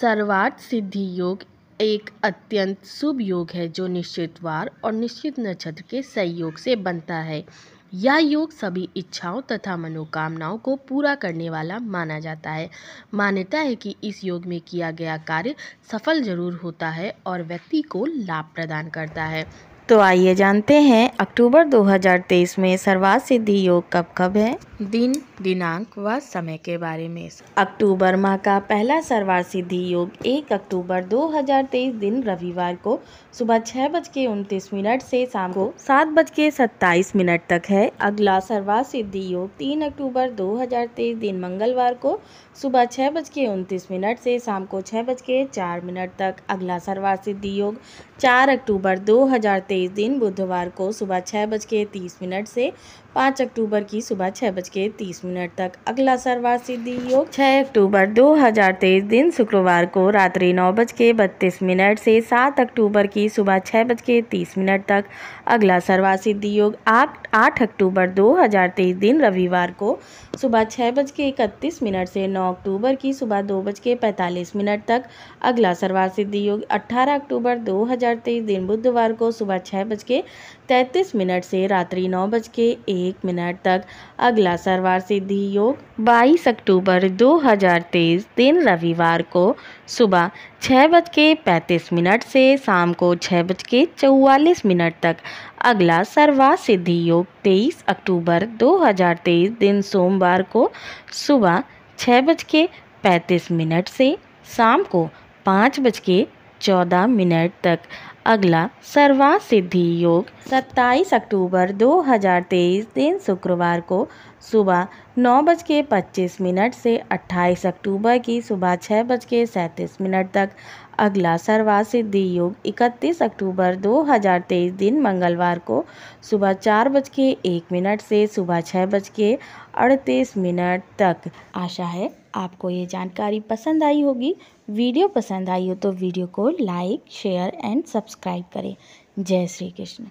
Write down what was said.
सर्वार्थ सिद्धि योग एक अत्यंत शुभ योग है जो निश्चित वार और निश्चित नक्षत्र के सहयोग से बनता है यह योग सभी इच्छाओं तथा मनोकामनाओं को पूरा करने वाला माना जाता है मान्यता है कि इस योग में किया गया कार्य सफल जरूर होता है और व्यक्ति को लाभ प्रदान करता है तो आइए जानते हैं अक्टूबर 2023 में सर्वार्थ सिद्धि योग कब कब है दिन दिनांक व समय के बारे में अक्टूबर माह का पहला सर्वार सिद्धि योग एक अक्टूबर 2023 दिन रविवार को सुबह छः बज के उनतीस मिनट से शाम को सात बज के सत्ताईस मिनट तक है अगला सर्वार सिद्धि योग तीन अक्टूबर 2023 दिन मंगलवार को सुबह छः बज के उनतीस मिनट से शाम को छः बज के चार मिनट तक अगला सर्वार सिद्धि योग चार अक्टूबर 2023 दिन बुधवार को सुबह छः बज के तीस मिनट से पाँच अक्टूबर की सुबह छः बज बज के तीस मिनट तक अगला सर्वा सिद्धि योग 6 अक्टूबर 2023 दिन शुक्रवार को रात्रि नौ बज के बत्तीस मिनट से 7 अक्टूबर की सुबह छः बज के तीस मिनट तक अगला सर्वा सिद्धि योग आठ आठ अक्टूबर 2023 दिन रविवार को सुबह छः बज के इकतीस मिनट से 9 अक्टूबर की सुबह दो बज के पैंतालीस मिनट तक अगला सर्वा सिद्धि योग अठारह अक्टूबर 2023 दिन बुधवार को सुबह छः बज के तैंतीस मिनट से रात्रि नौ बज के एक मिनट तक अगला का सर्वार सिद्धि योग 22 अक्टूबर 2023 दिन रविवार को सुबह छः बज के मिनट से शाम को छः बज के मिनट तक अगला सर्वा सिद्धि योग 23 अक्टूबर 2023 दिन सोमवार को सुबह छः बज के मिनट से शाम को पाँच बज के मिनट तक अगला सर्वा सिद्धि योग 27 अक्टूबर 2023 दिन शुक्रवार को सुबह नौ बज के पच्चीस मिनट से 28 अक्टूबर की सुबह छः बज के सैंतीस मिनट तक अगला सर्वा सिद्धि योग 31 अक्टूबर 2023 दिन मंगलवार को सुबह चार बज के एक मिनट से सुबह छः बज के अड़तीस मिनट तक आशा है आपको ये जानकारी पसंद आई होगी वीडियो पसंद आई हो तो वीडियो को like share and subscribe subscribe करें जय श्री कृष्ण